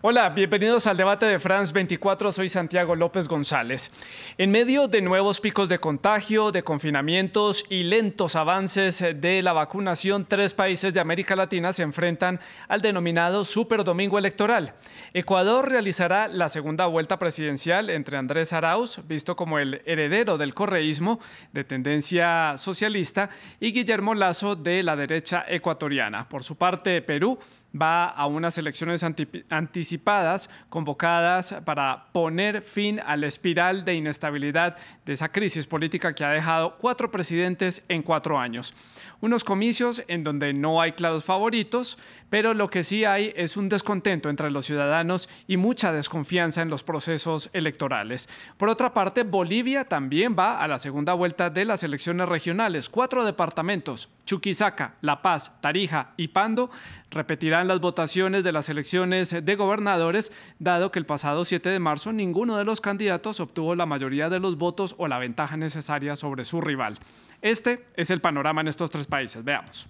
Hola, bienvenidos al debate de France 24. Soy Santiago López González. En medio de nuevos picos de contagio, de confinamientos y lentos avances de la vacunación, tres países de América Latina se enfrentan al denominado Superdomingo Electoral. Ecuador realizará la segunda vuelta presidencial entre Andrés Arauz, visto como el heredero del correísmo de tendencia socialista, y Guillermo Lazo de la derecha ecuatoriana. Por su parte, Perú va a unas elecciones anticipadas convocadas para poner fin a la espiral de inestabilidad de esa crisis política que ha dejado cuatro presidentes en cuatro años. Unos comicios en donde no hay claros favoritos, pero lo que sí hay es un descontento entre los ciudadanos y mucha desconfianza en los procesos electorales. Por otra parte, Bolivia también va a la segunda vuelta de las elecciones regionales. Cuatro departamentos, Chuquisaca, La Paz, Tarija y Pando, repetirán las votaciones de las elecciones de gobernadores, dado que el pasado 7 de marzo ninguno de los candidatos obtuvo la mayoría de los votos o la ventaja necesaria sobre su rival. Este es el panorama en estos tres países. Veamos.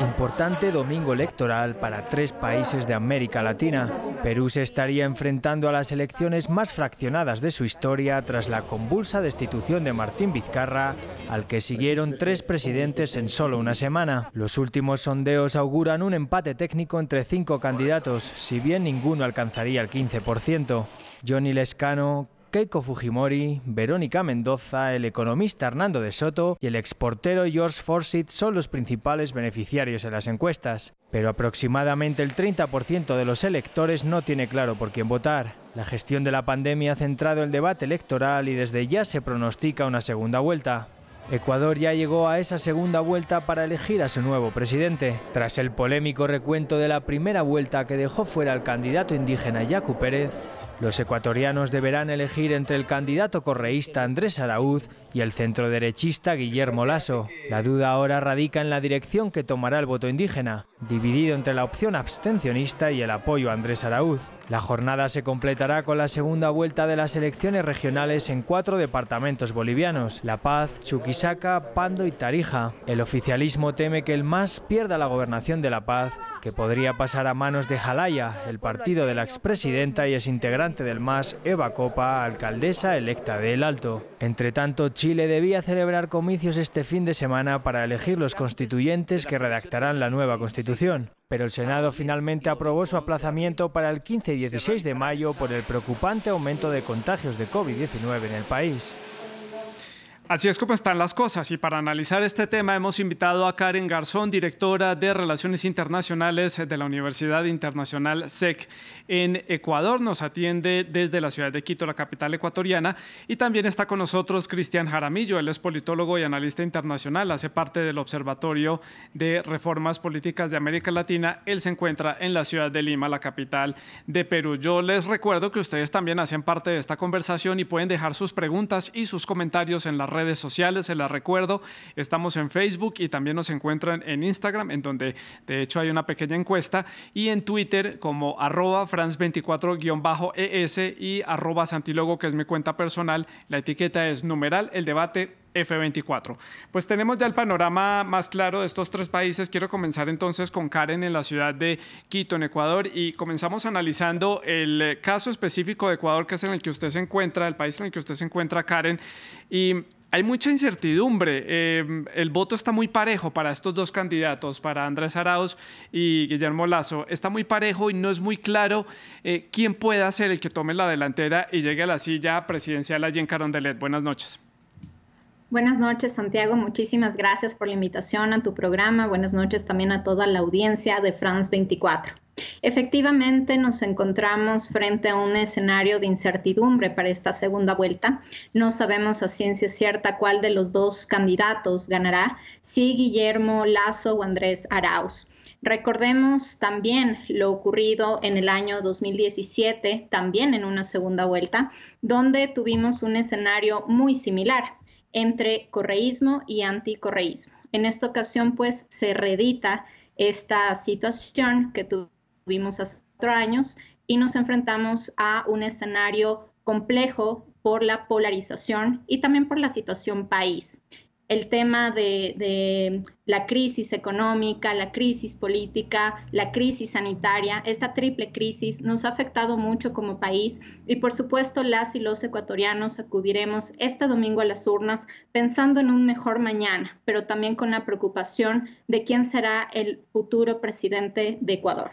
Importante domingo electoral para tres países de América Latina. Perú se estaría enfrentando a las elecciones más fraccionadas de su historia tras la convulsa destitución de Martín Vizcarra, al que siguieron tres presidentes en solo una semana. Los últimos sondeos auguran un empate técnico entre cinco candidatos, si bien ninguno alcanzaría el 15%. Johnny Lescano, Keiko Fujimori, Verónica Mendoza, el economista Hernando de Soto y el exportero George Forsyth son los principales beneficiarios en las encuestas. Pero aproximadamente el 30% de los electores no tiene claro por quién votar. La gestión de la pandemia ha centrado el debate electoral y desde ya se pronostica una segunda vuelta. Ecuador ya llegó a esa segunda vuelta para elegir a su nuevo presidente. Tras el polémico recuento de la primera vuelta que dejó fuera al candidato indígena Yacu Pérez, los ecuatorianos deberán elegir entre el candidato correísta Andrés Araúz y el centroderechista Guillermo Lasso. La duda ahora radica en la dirección que tomará el voto indígena, dividido entre la opción abstencionista y el apoyo a Andrés Arauz. La jornada se completará con la segunda vuelta de las elecciones regionales en cuatro departamentos bolivianos, La Paz, Chuquisaca, Pando y Tarija. El oficialismo teme que el MAS pierda la gobernación de La Paz podría pasar a manos de Jalaya, el partido de la expresidenta y exintegrante del MAS, Eva Copa, alcaldesa electa de El Alto. Entre tanto, Chile debía celebrar comicios este fin de semana para elegir los constituyentes que redactarán la nueva constitución. Pero el Senado finalmente aprobó su aplazamiento para el 15 y 16 de mayo por el preocupante aumento de contagios de COVID-19 en el país. Así es como están las cosas y para analizar este tema hemos invitado a Karen Garzón, directora de Relaciones Internacionales de la Universidad Internacional SEC en Ecuador. Nos atiende desde la ciudad de Quito, la capital ecuatoriana. Y también está con nosotros Cristian Jaramillo, él es politólogo y analista internacional, hace parte del Observatorio de Reformas Políticas de América Latina. Él se encuentra en la ciudad de Lima, la capital de Perú. Yo les recuerdo que ustedes también hacen parte de esta conversación y pueden dejar sus preguntas y sus comentarios en la red redes sociales, se las recuerdo. Estamos en Facebook y también nos encuentran en Instagram, en donde de hecho hay una pequeña encuesta, y en Twitter como arroba franz24-es e y arroba santilogo, que es mi cuenta personal. La etiqueta es numeral el debate F-24. Pues tenemos ya el panorama más claro de estos tres países. Quiero comenzar entonces con Karen en la ciudad de Quito, en Ecuador, y comenzamos analizando el caso específico de Ecuador, que es en el que usted se encuentra, el país en el que usted se encuentra, Karen. Y hay mucha incertidumbre. Eh, el voto está muy parejo para estos dos candidatos, para Andrés Arauz y Guillermo Lazo. Está muy parejo y no es muy claro eh, quién pueda ser el que tome la delantera y llegue a la silla presidencial allí en Carondelet. Buenas noches. Buenas noches, Santiago. Muchísimas gracias por la invitación a tu programa. Buenas noches también a toda la audiencia de France 24. Efectivamente, nos encontramos frente a un escenario de incertidumbre para esta segunda vuelta. No sabemos a ciencia cierta cuál de los dos candidatos ganará, si Guillermo Lazo o Andrés Arauz. Recordemos también lo ocurrido en el año 2017, también en una segunda vuelta, donde tuvimos un escenario muy similar entre correísmo y anticorreísmo. En esta ocasión, pues, se redita esta situación que tuvimos hace cuatro años y nos enfrentamos a un escenario complejo por la polarización y también por la situación país el tema de, la crisis económica, la crisis política, la crisis sanitaria, esta triple crisis nos ha afectado mucho como país y por supuesto las y los ecuatorianos acudiremos este domingo a las urnas pensando en un mejor mañana, pero también con la preocupación de quién será el futuro presidente de Ecuador.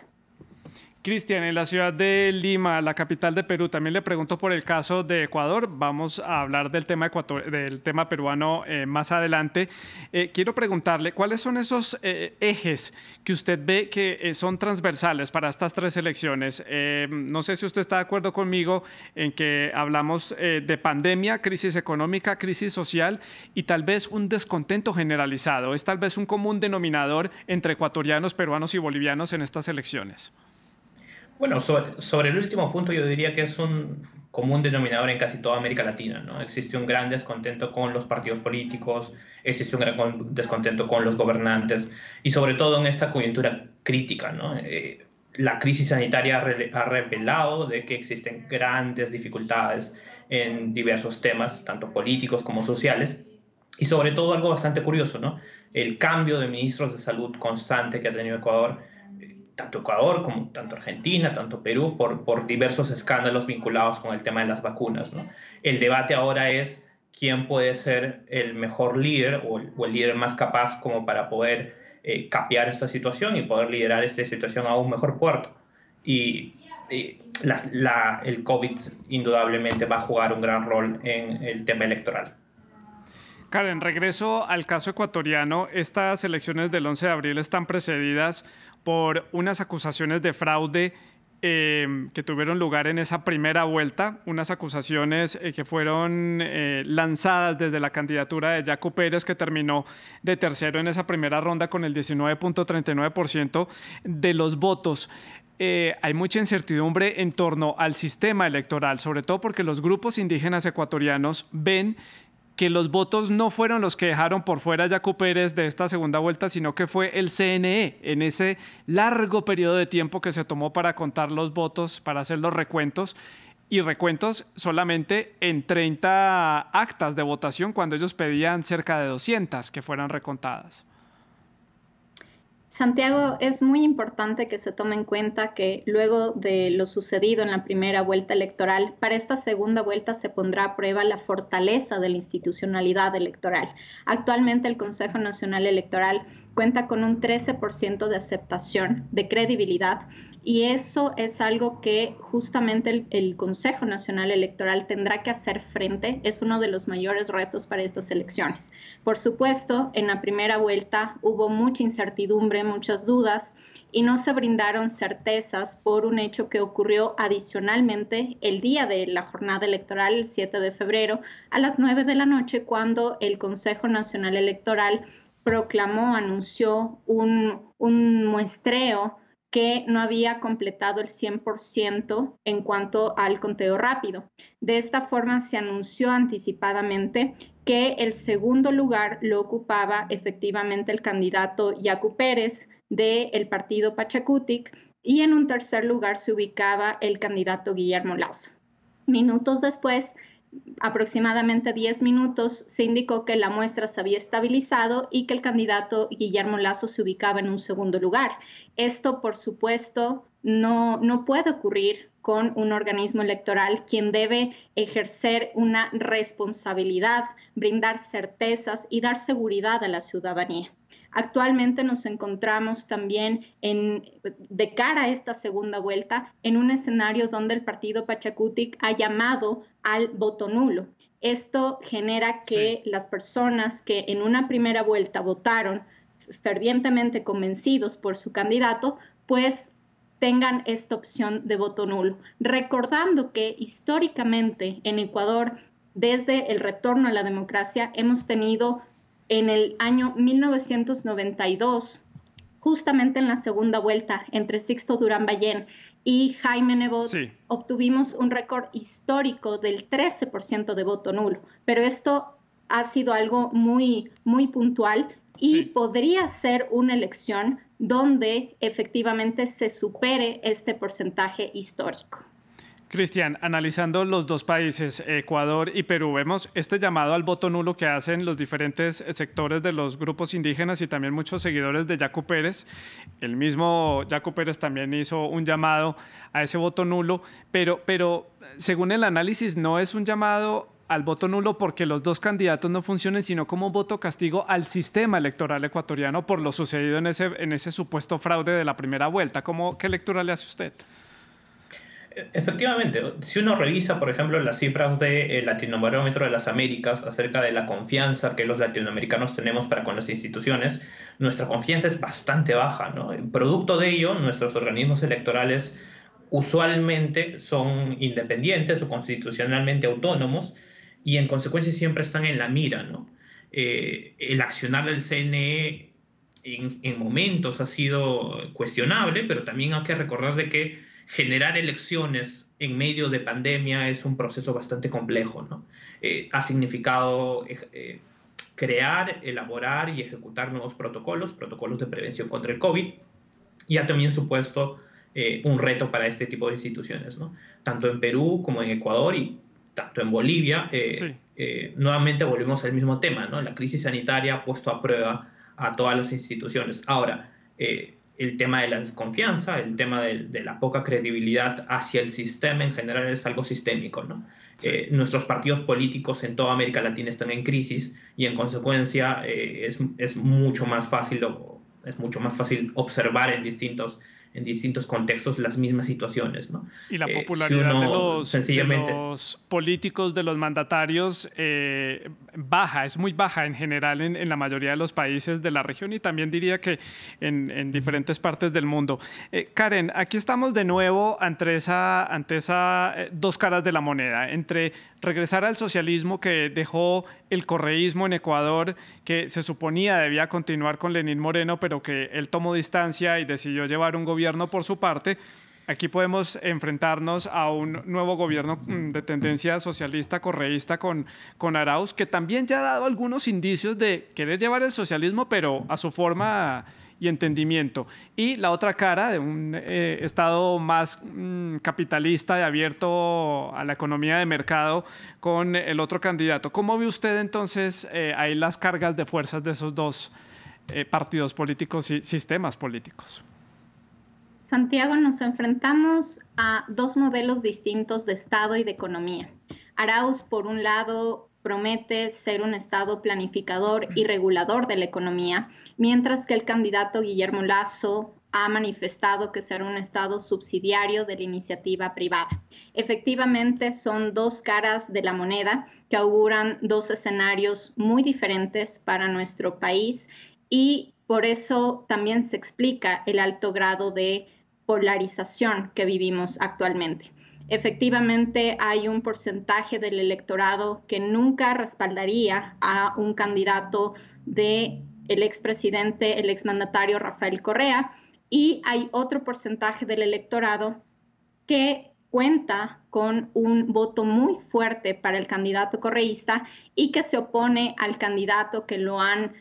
Cristian, en la ciudad de Lima, la capital de Perú, también le pregunto por el caso de Ecuador. Vamos a hablar del tema, del tema peruano eh, más adelante. Eh, quiero preguntarle, ¿cuáles son esos eh, ejes que usted ve que son transversales para estas tres elecciones? no sé si usted está de acuerdo conmigo en que hablamos de pandemia, crisis económica, crisis social y tal vez un descontento generalizado. Es tal vez un común denominador entre ecuatorianos, peruanos y bolivianos en estas elecciones. Bueno, sobre, el último punto yo diría que es un común denominador en casi toda América Latina, ¿no? Existe un gran descontento con los partidos políticos, existe un gran descontento con los gobernantes y sobre todo en esta coyuntura crítica, ¿no? Eh, la crisis sanitaria ha revelado de que existen grandes dificultades en diversos temas, tanto políticos como sociales, y sobre todo algo bastante curioso, ¿no? El cambio de ministros de salud constante que ha tenido Ecuador tanto Ecuador como tanto Argentina, tanto Perú, por, por diversos escándalos vinculados con el tema de las vacunas. ¿no? El debate ahora es quién puede ser el mejor líder o el, líder más capaz como para poder eh, capear esta situación y poder liderar esta situación a un mejor puerto. Y, el COVID indudablemente va a jugar un gran rol en el tema electoral. Karen, regreso al caso ecuatoriano. Estas elecciones del 11 de abril están precedidas por unas acusaciones de fraude eh, que tuvieron lugar en esa primera vuelta, unas acusaciones eh, que fueron eh, lanzadas desde la candidatura de Jaco Pérez, que terminó de tercero en esa primera ronda con el 19.39% de los votos. hay mucha incertidumbre en torno al sistema electoral, sobre todo porque los grupos indígenas ecuatorianos ven que los votos no fueron los que dejaron por fuera a Yacu Pérez de esta segunda vuelta, sino que fue el CNE en ese largo periodo de tiempo que se tomó para contar los votos, para hacer los recuentos y recuentos solamente en 30 actas de votación cuando ellos pedían cerca de 200 que fueran recontadas. Santiago, es muy importante que se tome en cuenta que luego de lo sucedido en la primera vuelta electoral, para esta segunda vuelta se pondrá a prueba la fortaleza de la institucionalidad electoral. Actualmente el Consejo Nacional Electoral cuenta con un 13% de aceptación, de credibilidad, y eso es algo que justamente el, Consejo Nacional Electoral tendrá que hacer frente, es uno de los mayores retos para estas elecciones. Por supuesto, en la primera vuelta hubo mucha incertidumbre, muchas dudas, y no se brindaron certezas por un hecho que ocurrió adicionalmente el día de la jornada electoral, el 7 de febrero, a las 9 de la noche, cuando el Consejo Nacional Electoral proclamó, anunció un, muestreo que no había completado el 100% en cuanto al conteo rápido. De esta forma se anunció anticipadamente que el segundo lugar lo ocupaba efectivamente el candidato Yacu Pérez del partido Pachacutic y en un tercer lugar se ubicaba el candidato Guillermo Lazo. Minutos después, aproximadamente 10 minutos se indicó que la muestra se había estabilizado y que el candidato Guillermo Lazo se ubicaba en un segundo lugar. Esto, por supuesto, no, no puede ocurrir con un organismo electoral quien debe ejercer una responsabilidad, brindar certezas y dar seguridad a la ciudadanía. Actualmente nos encontramos también de cara a esta segunda vuelta en un escenario donde el partido Pachacutic ha llamado al voto nulo. Esto genera que las personas que en una primera vuelta votaron fervientemente convencidos por su candidato, pues tengan esta opción de voto nulo. Recordando que históricamente en Ecuador, desde el retorno a la democracia, hemos tenido en el año 1992, justamente en la segunda vuelta entre Sixto Durán Ballén y Jaime Nebot, obtuvimos un récord histórico del 13% de voto nulo. Pero esto ha sido algo muy, muy puntual y podría ser una elección donde efectivamente se supere este porcentaje histórico. Cristian, analizando los dos países, Ecuador y Perú, vemos este llamado al voto nulo que hacen los diferentes eh, sectores de los grupos indígenas y también muchos seguidores de Jaco Pérez. El mismo Jaco Pérez también hizo un llamado a ese voto nulo, pero, pero según el análisis no es un llamado al voto nulo porque los dos candidatos no funcionen, sino como voto castigo al sistema electoral ecuatoriano por lo sucedido en ese, en ese supuesto fraude de la primera vuelta. ¿Qué lectura le hace usted? Efectivamente, si uno revisa, por ejemplo, las cifras del de eh, Latinobarómetro de las Américas acerca de la confianza que los latinoamericanos tenemos para con las instituciones, nuestra confianza es bastante baja. ¿no? Producto de ello, nuestros organismos electorales usualmente son independientes o constitucionalmente autónomos y en consecuencia siempre están en la mira. Eh, el accionar del CNE en, en momentos ha sido cuestionable, pero también hay que recordar de que generar elecciones en medio de pandemia es un proceso bastante complejo, ¿no? Eh, ha significado eh, eh, crear, elaborar y ejecutar nuevos protocolos, protocolos de prevención contra el COVID, y ha también supuesto un reto para este tipo de instituciones, Tanto en Perú como en Ecuador y tanto en Bolivia, nuevamente volvemos al mismo tema, La crisis sanitaria ha puesto a prueba a todas las instituciones. Ahora, el tema de la desconfianza, el tema de, la poca credibilidad hacia el sistema en general es algo sistémico. ¿no? Eh, nuestros partidos políticos en toda América Latina están en crisis y en consecuencia eh, es, mucho más fácil, es mucho más fácil observar en distintos en distintos contextos las mismas situaciones. Y la eh, popularidad de, los, políticos, de los mandatarios, eh, baja, es muy baja en general en, la mayoría de los países de la región y también diría que en, diferentes partes del mundo. Eh, Karen, aquí estamos de nuevo ante esa, ante esa dos caras de la moneda, entre regresar al socialismo que dejó el correísmo en Ecuador, que se suponía debía continuar con Lenín Moreno, pero que él tomó distancia y decidió llevar un gobierno por su parte. Aquí podemos enfrentarnos a un nuevo gobierno mm, de tendencia socialista correísta con, con Arauz, que también ya ha dado algunos indicios de querer llevar el socialismo, pero a su forma y entendimiento. Y la otra cara de un eh, Estado más mm, capitalista y abierto a la economía de mercado con el otro candidato. ¿Cómo ve usted entonces eh, ahí las cargas de fuerzas de esos dos eh, partidos políticos y sistemas políticos? Santiago, nos enfrentamos a dos modelos distintos de Estado y de economía. Arauz, por un lado, promete ser un Estado planificador y regulador de la economía, mientras que el candidato Guillermo Lazo ha manifestado que será un Estado subsidiario de la iniciativa privada. Efectivamente, son dos caras de la moneda que auguran dos escenarios muy diferentes para nuestro país y por eso también se explica el alto grado de polarización que vivimos actualmente efectivamente hay un porcentaje del electorado que nunca respaldaría a un candidato de el expresidente, el exmandatario Rafael Correa, y hay otro porcentaje del electorado que cuenta con un voto muy fuerte para el candidato correísta y que se opone al candidato que lo han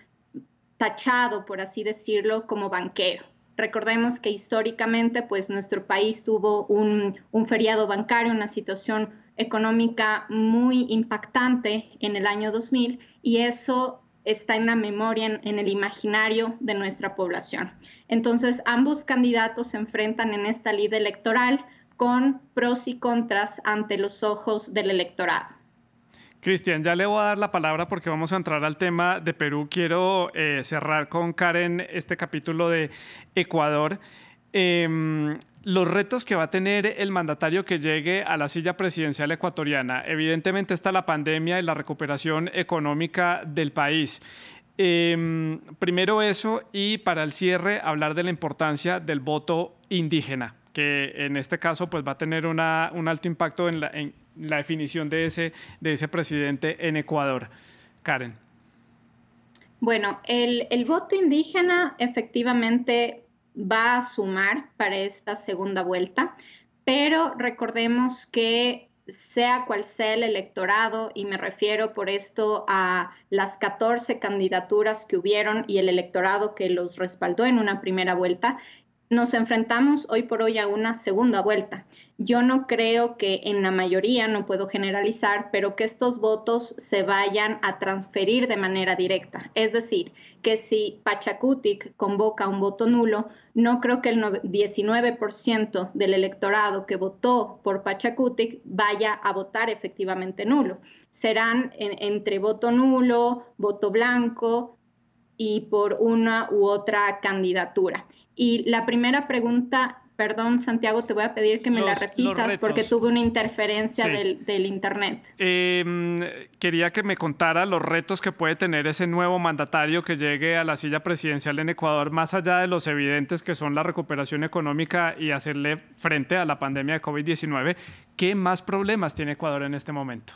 tachado, por así decirlo, como banquero. Recordemos que históricamente, pues nuestro país tuvo un, feriado bancario, una situación económica muy impactante en el año 2000 y eso está en la memoria, en, el imaginario de nuestra población. Entonces, ambos candidatos se enfrentan en esta liga electoral con pros y contras ante los ojos del electorado. Cristian, ya le voy a dar la palabra porque vamos a entrar al tema de Perú. Quiero eh, cerrar con Karen este capítulo de Ecuador. Em, los retos que va a tener el mandatario que llegue a la silla presidencial ecuatoriana. Evidentemente está la pandemia y la recuperación económica del país. Em, primero eso y para el cierre hablar de la importancia del voto indígena que en este caso pues va a tener un alto impacto en la, en la definición de ese, de ese presidente en Ecuador. Karen. Bueno, el, el, voto indígena efectivamente va a sumar para esta segunda vuelta, pero recordemos que sea cual sea el electorado, y me refiero por esto a las 14 candidaturas que hubieron y el electorado que los respaldó en una primera vuelta, nos enfrentamos hoy por hoy a una segunda vuelta. Yo no creo que en la mayoría, no puedo generalizar, pero que estos votos se vayan a transferir de manera directa. Es decir, que si Pachacutic convoca un voto nulo, no creo que el 19% del electorado que votó por Pachacutic vaya a votar efectivamente nulo. Serán entre voto nulo, voto blanco y por una u otra candidatura. Y la primera pregunta, perdón Santiago, te voy a pedir que me la repitas porque tuve una interferencia del, Internet. Em, quería que me contara los retos que puede tener ese nuevo mandatario que llegue a la silla presidencial en Ecuador, más allá de los evidentes que son la recuperación económica y hacerle frente a la pandemia de COVID-19. ¿Qué más problemas tiene Ecuador en este momento?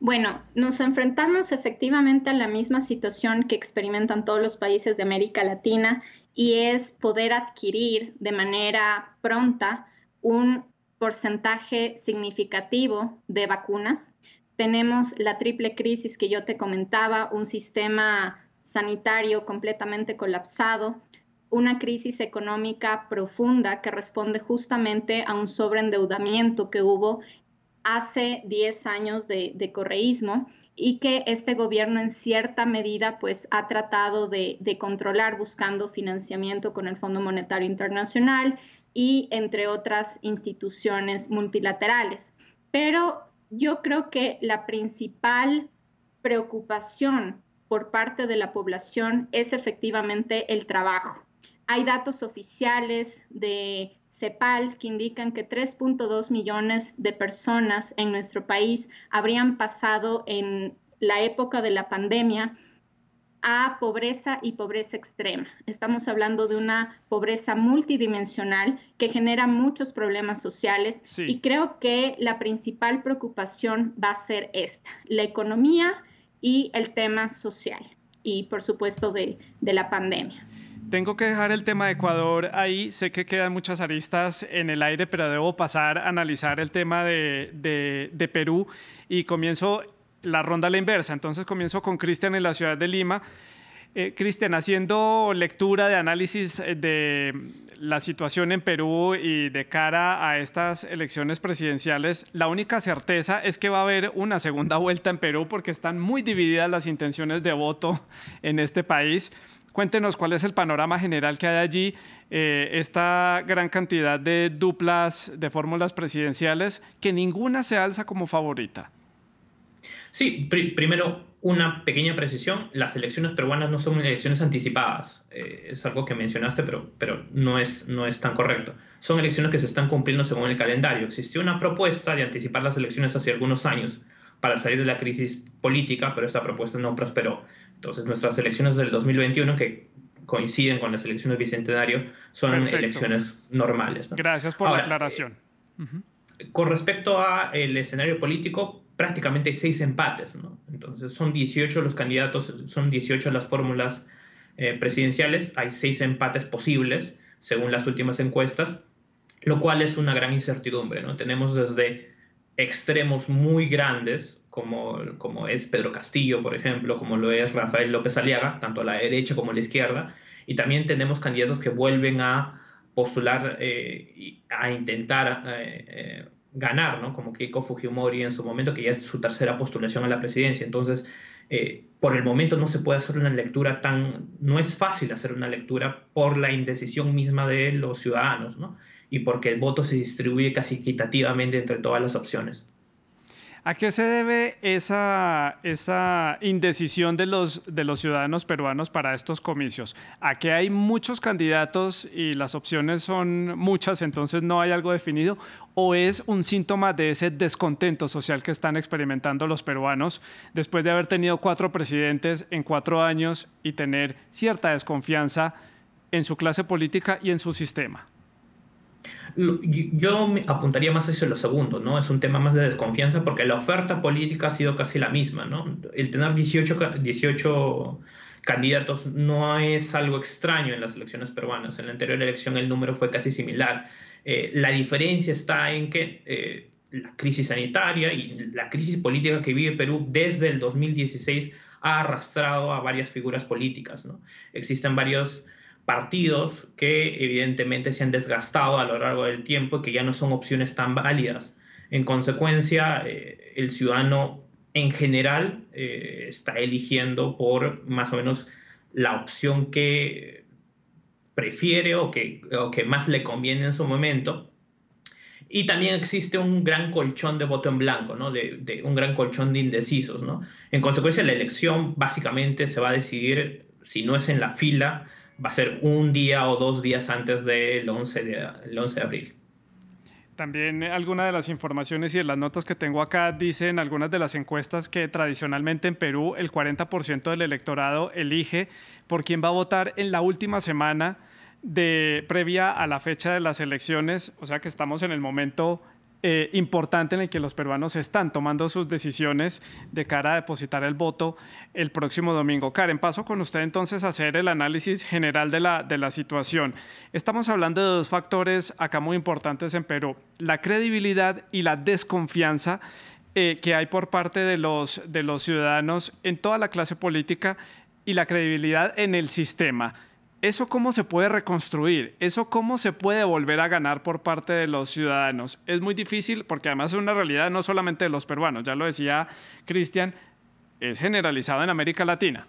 Bueno, nos enfrentamos efectivamente a la misma situación que experimentan todos los países de América Latina y es poder adquirir de manera pronta un porcentaje significativo de vacunas. Tenemos la triple crisis que yo te comentaba, un sistema sanitario completamente colapsado, una crisis económica profunda que responde justamente a un sobreendeudamiento que hubo hace 10 años de, de correísmo y que este gobierno en cierta medida pues ha tratado de, de controlar buscando financiamiento con el Fondo Monetario Internacional y entre otras instituciones multilaterales. Pero yo creo que la principal preocupación por parte de la población es efectivamente el trabajo. Hay datos oficiales de CEPAL que indican que 3.2 millones de personas en nuestro país habrían pasado en la época de la pandemia a pobreza y pobreza extrema. Estamos hablando de una pobreza multidimensional que genera muchos problemas sociales y creo que la principal preocupación va a ser esta, la economía y el tema social y por supuesto de la pandemia tengo que dejar el tema de Ecuador ahí. Sé que quedan muchas aristas en el aire, pero debo pasar a analizar el tema de, Perú y comienzo la ronda a la inversa. Entonces comienzo con Cristian en la ciudad de Lima. Eh, Cristian, haciendo lectura de análisis de la situación en Perú y de cara a estas elecciones presidenciales, la única certeza es que va a haber una segunda vuelta en Perú porque están muy divididas las intenciones de voto en este país. Cuéntenos cuál es el panorama general que hay allí, eh, esta gran cantidad de duplas de fórmulas presidenciales, que ninguna se alza como favorita. Sí, primero una pequeña precisión, las elecciones peruanas no son elecciones anticipadas, eh, es algo que mencionaste, pero, pero no, es, no es tan correcto. Son elecciones que se están cumpliendo según el calendario. Existió una propuesta de anticipar las elecciones hace algunos años para salir de la crisis política, pero esta propuesta no prosperó. Entonces, nuestras elecciones del 2021, que coinciden con las elecciones bicentenario, son elecciones normales. Gracias por la aclaración. Eh, con respecto al escenario político, prácticamente hay seis empates, Entonces, son 18 los candidatos, son 18 las fórmulas eh, presidenciales, hay seis empates posibles, según las últimas encuestas, lo cual es una gran incertidumbre, ¿no? Tenemos desde extremos muy grandes, como, como es Pedro Castillo, por ejemplo, como lo es Rafael López Aliaga, tanto a la derecha como a la izquierda. Y también tenemos candidatos que vuelven a postular eh, a intentar eh, eh, ganar, Como Keiko Fujimori en su momento, que ya es su tercera postulación a la presidencia. Entonces, por el momento no se puede hacer una lectura tan, no es fácil hacer una lectura por la indecisión misma de los ciudadanos, Y porque el voto se distribuye casi equitativamente entre todas las opciones. ¿A qué se debe esa, indecisión de los, de los ciudadanos peruanos para estos comicios? ¿A que hay muchos candidatos y las opciones son muchas, entonces no hay algo definido? ¿O es un síntoma de ese descontento social que están experimentando los peruanos después de haber tenido cuatro presidentes en cuatro años y tener cierta desconfianza en su clase política y en su sistema? Yo apuntaría más hacia lo segundo, ¿no? Es un tema más de desconfianza porque la oferta política ha sido casi la misma, ¿no? El tener 18, 18 candidatos no es algo extraño en las elecciones peruanas. En la anterior elección el número fue casi similar. Eh, la diferencia está en que eh, la crisis sanitaria y la crisis política que vive Perú desde el 2016 ha arrastrado a varias figuras políticas. ¿no? Existen varios partidos que evidentemente se han desgastado a lo largo del tiempo y que ya no son opciones tan válidas. En consecuencia, eh, el ciudadano en general eh, está eligiendo por más o menos la opción que prefiere o que, que más le conviene en su momento. Y también existe un gran colchón de voto en blanco, ¿no? de, un gran colchón de indecisos. En consecuencia, la elección básicamente se va a decidir, si no es en la fila, va a ser un día o dos días antes del 11 de, de abril. También eh, algunas de las informaciones y de las notas que tengo acá dicen algunas de las encuestas que tradicionalmente en Perú el 40% del electorado elige por quién va a votar en la última semana de previa a la fecha de las elecciones, o sea que estamos en el momento eh, importante en el que los peruanos están tomando sus decisiones de cara a depositar el voto el próximo domingo. Karen, paso con usted entonces a hacer el análisis general de la, de la situación. Estamos hablando de dos factores acá muy importantes en Perú, la credibilidad y la desconfianza eh, que hay por parte de los, de los ciudadanos en toda la clase política y la credibilidad en el sistema. ¿Eso cómo se puede reconstruir? ¿Eso cómo se puede volver a ganar por parte de los ciudadanos? Es muy difícil porque además es una realidad no solamente de los peruanos, ya lo decía Cristian, es generalizado en América Latina.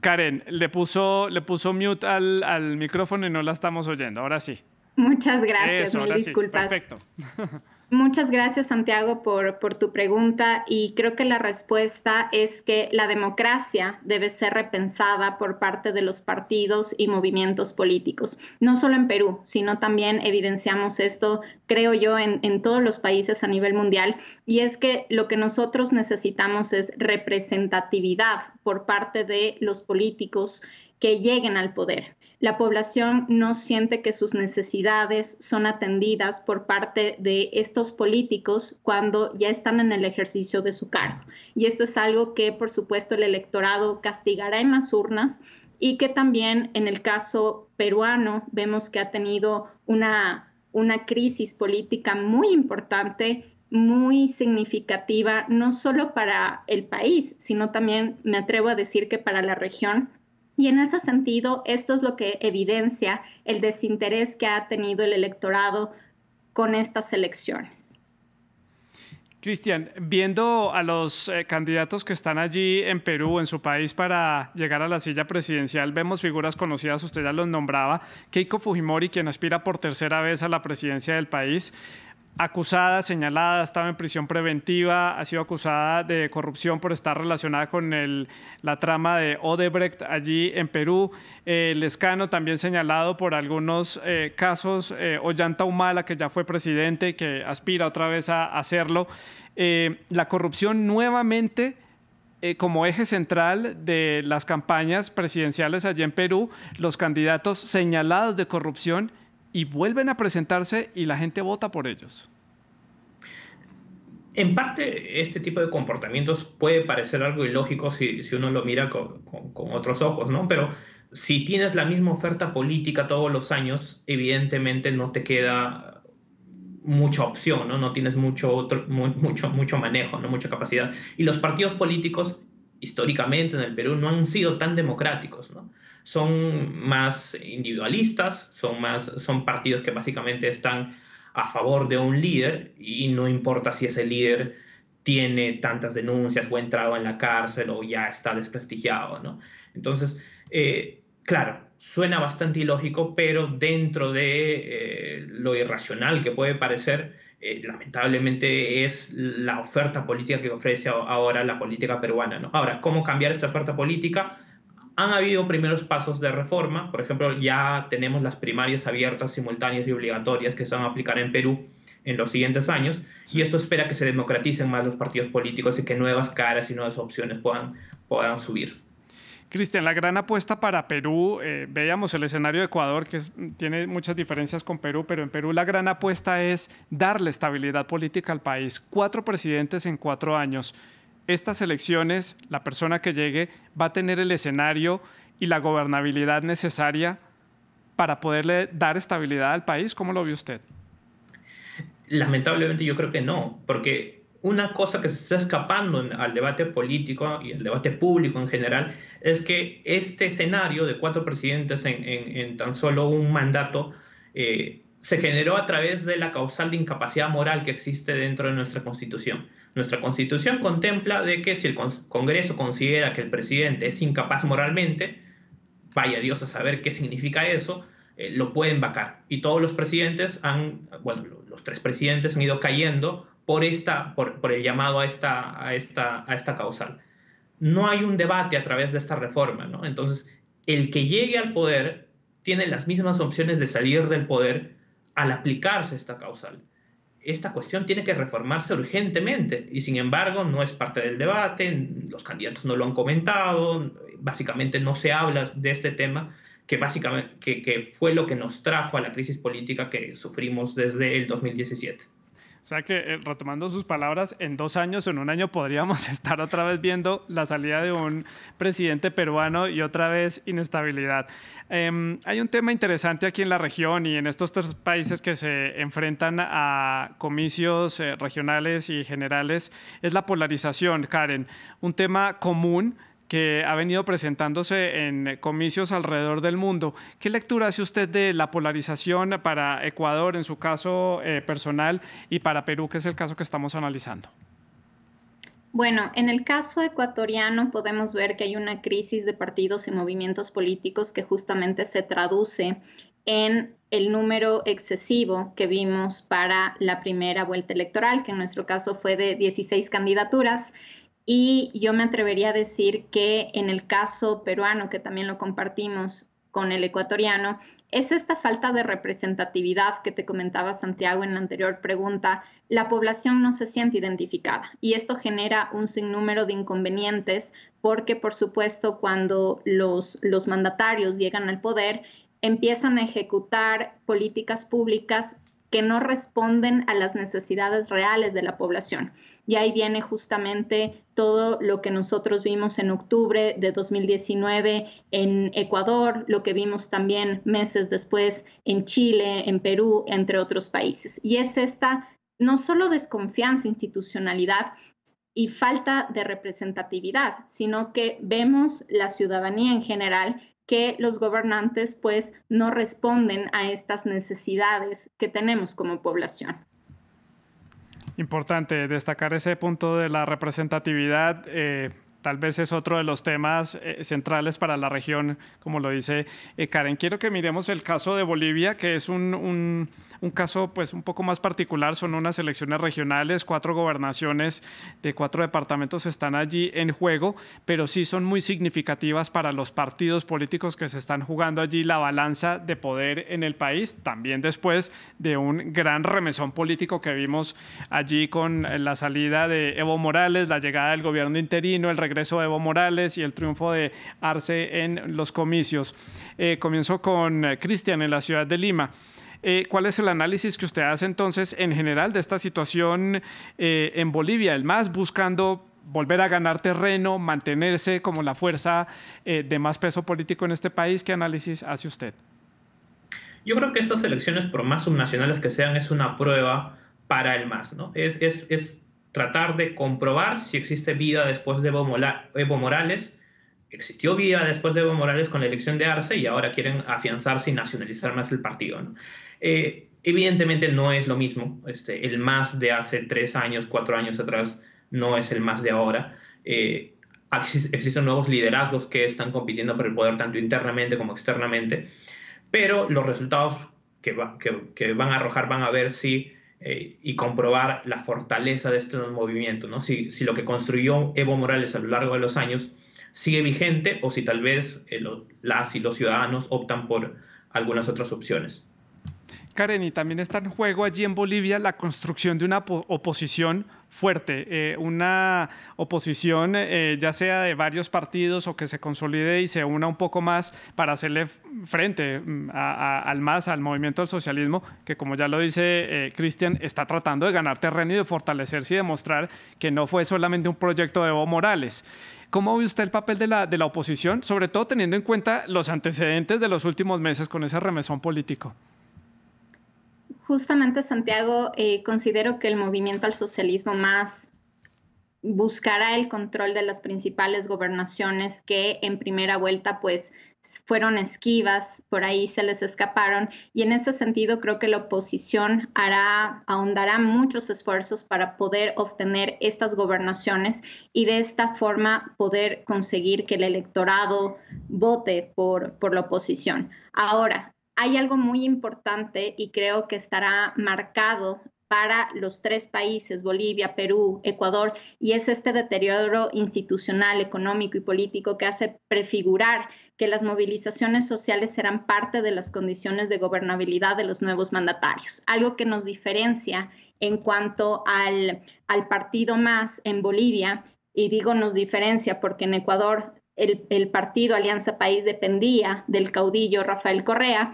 Karen, le puso, le puso mute al, micrófono y no la estamos oyendo. Ahora sí. Muchas gracias, mil disculpas. perfecto. Muchas gracias, Santiago, por, tu pregunta y creo que la respuesta es que la democracia debe ser repensada por parte de los partidos y movimientos políticos, no solo en Perú, sino también evidenciamos esto, creo yo, en, en todos los países a nivel mundial, y es que lo que nosotros necesitamos es representatividad por parte de los políticos que lleguen al poder. La población no siente que sus necesidades son atendidas por parte de estos políticos cuando ya están en el ejercicio de su cargo. Y esto es algo que, por supuesto, el electorado castigará en las urnas y que también en el caso peruano vemos que ha tenido una, una crisis política muy importante muy significativa, no solo para el país, sino también me atrevo a decir que para la región, y en ese sentido, esto es lo que evidencia el desinterés que ha tenido el electorado con estas elecciones. Cristian, viendo a los eh, candidatos que están allí en Perú, en su país, para llegar a la silla presidencial, vemos figuras conocidas, usted ya los nombraba, Keiko Fujimori, quien aspira por tercera vez a la presidencia del país, acusada, señalada, estaba en prisión preventiva, ha sido acusada de corrupción por estar relacionada con la trama de Odebrecht allí en Perú. el escano también señalado por algunos eh, casos, eh, Ollanta Humala, que ya fue presidente, que aspira otra vez a, a hacerlo. Eh, la corrupción nuevamente como eje central de las campañas presidenciales allí en Perú, los candidatos señalados de corrupción y vuelven a presentarse y la gente vota por ellos. En parte, este tipo de comportamientos puede parecer algo ilógico si, uno lo mira con, otros ojos, ¿no? Pero si tienes la misma oferta política todos los años, evidentemente no te queda mucha opción, ¿no? No tienes mucho, otro, mucho, mucho manejo, ¿no? Mucha capacidad. Y los partidos políticos, históricamente en el Perú, no han sido tan democráticos, ¿no? son más individualistas, son, más, son partidos que básicamente están a favor de un líder y no importa si ese líder tiene tantas denuncias o ha entrado en la cárcel o ya está desprestigiado, ¿no? Entonces, eh, claro, suena bastante ilógico, pero dentro de eh, lo irracional que puede parecer, eh, lamentablemente es la oferta política que ofrece ahora la política peruana, Ahora, ¿cómo cambiar esta oferta política? han habido primeros pasos de reforma, por ejemplo, ya tenemos las primarias abiertas, simultáneas y obligatorias que se van a aplicar en Perú en los siguientes años, y esto espera que se democraticen más los partidos políticos y que nuevas caras y nuevas opciones puedan, puedan subir. Cristian, la gran apuesta para Perú, eh, veíamos el escenario de Ecuador, que tiene muchas diferencias con Perú, pero en Perú la gran apuesta es darle estabilidad política al país. Cuatro presidentes en cuatro años estas elecciones, la persona que llegue va a tener el escenario y la gobernabilidad necesaria para poderle dar estabilidad al país? ¿Cómo lo ve usted? Lamentablemente yo creo que no, porque una cosa que se está escapando al debate político y al debate público en general es que este escenario de cuatro presidentes en, tan solo un mandato eh, se generó a través de la causal de incapacidad moral que existe dentro de nuestra constitución. Nuestra constitución contempla de que si el Congreso considera que el presidente es incapaz moralmente, vaya Dios a saber qué significa eso, eh, lo pueden vacar. Y todos los presidentes han, bueno, los tres presidentes han ido cayendo por, esta, el llamado a esta, a, esta, a esta causal. No hay un debate a través de esta reforma, ¿no? Entonces, el que llegue al poder tiene las mismas opciones de salir del poder al aplicarse esta causal esta cuestión tiene que reformarse urgentemente y sin embargo no es parte del debate, los candidatos no lo han comentado, básicamente no se habla de este tema que básicamente fue lo que nos trajo a la crisis política que sufrimos desde el 2017. O sea que, eh, retomando sus palabras, en dos años o en un año podríamos estar otra vez viendo la salida de un presidente peruano y otra vez inestabilidad. Em, hay un tema interesante aquí en la región y en estos tres países que se enfrentan a comicios eh, regionales y generales, es la polarización, Karen, un tema común que ha venido presentándose en comicios alrededor del mundo. ¿Qué lectura hace usted de la polarización para Ecuador, en su caso eh, personal, y para Perú, que es el caso que estamos analizando? Bueno, en el caso ecuatoriano podemos ver que hay una crisis de partidos y movimientos políticos que justamente se traduce en el número excesivo que vimos para la primera vuelta electoral, que en nuestro caso fue de 16 candidaturas, y yo me atrevería a decir que en el caso peruano, que también lo compartimos con el ecuatoriano, es esta falta de representatividad que te comentaba Santiago en la anterior pregunta. La población no se siente identificada y esto genera un sinnúmero de inconvenientes porque, por supuesto, cuando los, los mandatarios llegan al poder, empiezan a ejecutar políticas públicas que no responden a las necesidades reales de la población. Y ahí viene justamente todo lo que nosotros vimos en octubre de 2019 en Ecuador, lo que vimos también meses después en Chile, en Perú, entre otros países. Y es esta no solo desconfianza, institucionalidad, y falta de representatividad, sino que vemos la ciudadanía en general que los gobernantes pues no responden a estas necesidades que tenemos como población. Importante destacar ese punto de la representatividad. Eh, tal vez es otro de los temas eh, centrales para la región, como lo dice eh, Karen. Quiero que miremos el caso de Bolivia, que es un, caso pues un poco más particular. Son unas elecciones regionales, cuatro gobernaciones de cuatro departamentos están allí en juego, pero sí son muy significativas para los partidos políticos que se están jugando allí la balanza de poder en el país, también después de un gran remesón político que vimos allí con eh, la salida de Evo Morales, la llegada del gobierno interino, el regreso de Evo Morales y el triunfo de Arce en los comicios. Eh, comienzo con eh, Cristian en la ciudad de Lima. Eh, ¿Cuál es el análisis que usted hace entonces en general de esta situación en Bolivia? El MAS buscando volver a ganar terreno, mantenerse como la fuerza de más peso político en este país. ¿Qué análisis hace usted? Yo creo que estas elecciones, por más subnacionales que sean, es una prueba para el MAS. ¿no? Es, es, es tratar de comprobar si existe vida después de Evo, Morales. Existió vida después de Evo Morales con la elección de Arce y ahora quieren afianzarse y nacionalizar más el partido. Eh, evidentemente no es lo mismo. Este, el más de hace tres años, cuatro años atrás, no es el más de ahora. Eh, existen nuevos liderazgos que están compitiendo por el poder tanto internamente como externamente, pero los resultados que van a arrojar van a ver si eh, y comprobar la fortaleza de este movimiento, ¿no? Si, si, lo que construyó Evo Morales a lo largo de los años sigue vigente o si tal vez eh, las y los ciudadanos optan por algunas otras opciones. Karen, y también está en juego allí en Bolivia la construcción de una oposición fuerte, eh, una oposición eh, ya sea de varios partidos o que se consolide y se una un poco más para hacerle frente mm, al MAS, al movimiento del socialismo, que como ya lo dice eh, Cristian, está tratando de ganar terreno y de fortalecerse y demostrar que no fue solamente un proyecto de Evo Morales. ¿Cómo ve usted el papel de la, de la oposición, sobre todo teniendo en cuenta los antecedentes de los últimos meses con ese remesón político? justamente Santiago, eh, considero que el movimiento al socialismo más buscará el control de las principales gobernaciones que en primera vuelta pues fueron esquivas, por ahí se les escaparon y en ese sentido creo que la oposición hará, ahondará muchos esfuerzos para poder obtener estas gobernaciones y de esta forma poder conseguir que el electorado vote por, por la oposición. Ahora, hay algo muy importante y creo que estará marcado para los tres países, Bolivia, Perú, Ecuador, y es este deterioro institucional, económico y político que hace prefigurar que las movilizaciones sociales serán parte de las condiciones de gobernabilidad de los nuevos mandatarios, algo que nos diferencia en cuanto al, al partido más en Bolivia. Y digo nos diferencia porque en Ecuador el, partido Alianza País dependía del caudillo Rafael Correa,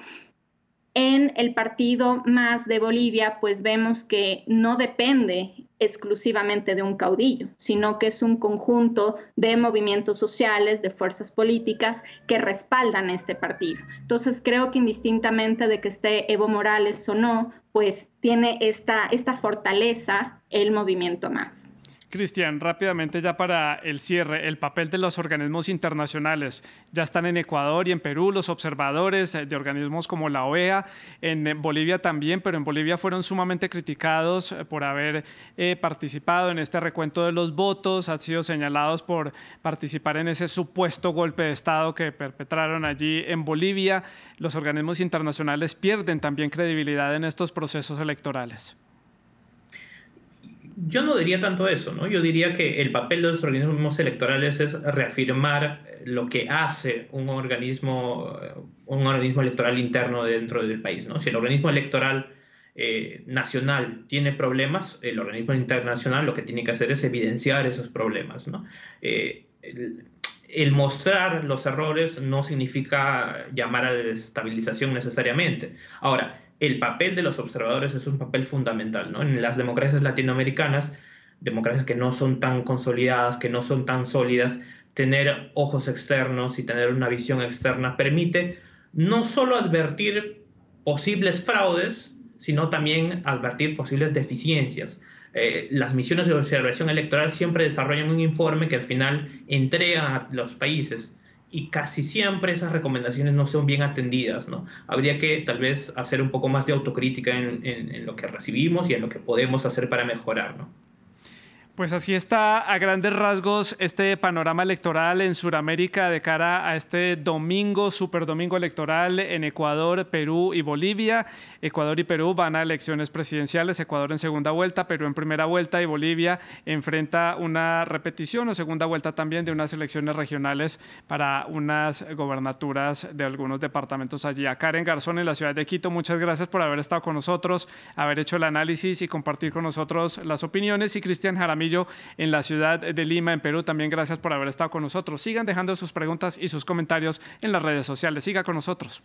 en el partido más de Bolivia, pues vemos que no depende exclusivamente de un caudillo, sino que es un conjunto de movimientos sociales, de fuerzas políticas que respaldan este partido. Entonces creo que indistintamente de que esté Evo Morales o no, pues tiene esta fortaleza el movimiento más. Cristian, rápidamente ya para el cierre, el papel de los organismos internacionales. Ya están en Ecuador y en Perú los observadores eh, de organismos como la OEA, en eh, Bolivia también, pero en Bolivia fueron sumamente criticados eh, por haber participado en este recuento de los votos, han sido señalados por participar en ese supuesto golpe de Estado que perpetraron allí en Bolivia. Los organismos internacionales pierden también credibilidad en estos procesos electorales yo no diría tanto eso, ¿no? Yo diría que el papel de los organismos electorales es reafirmar eh, lo que hace un organismo, eh, un organismo electoral interno dentro del país, ¿no? Si el organismo electoral eh, nacional tiene problemas, el organismo internacional lo que tiene que hacer es evidenciar esos problemas, ¿no? el, mostrar los errores no significa llamar a la desestabilización necesariamente. Ahora, el papel de los observadores es un papel fundamental. ¿no? En las democracias latinoamericanas, democracias que no son tan consolidadas, que no son tan sólidas, tener ojos externos y tener una visión externa permite no solo advertir posibles fraudes, sino también advertir posibles deficiencias. Eh, las misiones de observación electoral siempre desarrollan un informe que al final entrega a los países y casi siempre esas recomendaciones no son bien atendidas, ¿no? Habría que tal vez hacer un poco más de autocrítica en, lo que recibimos y en lo que podemos hacer para mejorar, ¿no? Pues así está a grandes rasgos este panorama electoral en Sudamérica de cara a este domingo, superdomingo electoral en Ecuador, Perú y Bolivia. Ecuador y Perú van a elecciones presidenciales, Ecuador en segunda vuelta, Perú en primera vuelta y Bolivia enfrenta una repetición o segunda vuelta también de unas elecciones regionales para unas gobernaturas de algunos departamentos allí. A Karen Garzón en la ciudad de Quito, muchas gracias por haber estado con nosotros, haber hecho el análisis y compartir con nosotros las opiniones. Y Cristian Jaramillo en la ciudad de Lima, en Perú. También gracias por haber estado con nosotros. Sigan dejando sus preguntas y sus comentarios en las redes sociales. Siga con nosotros.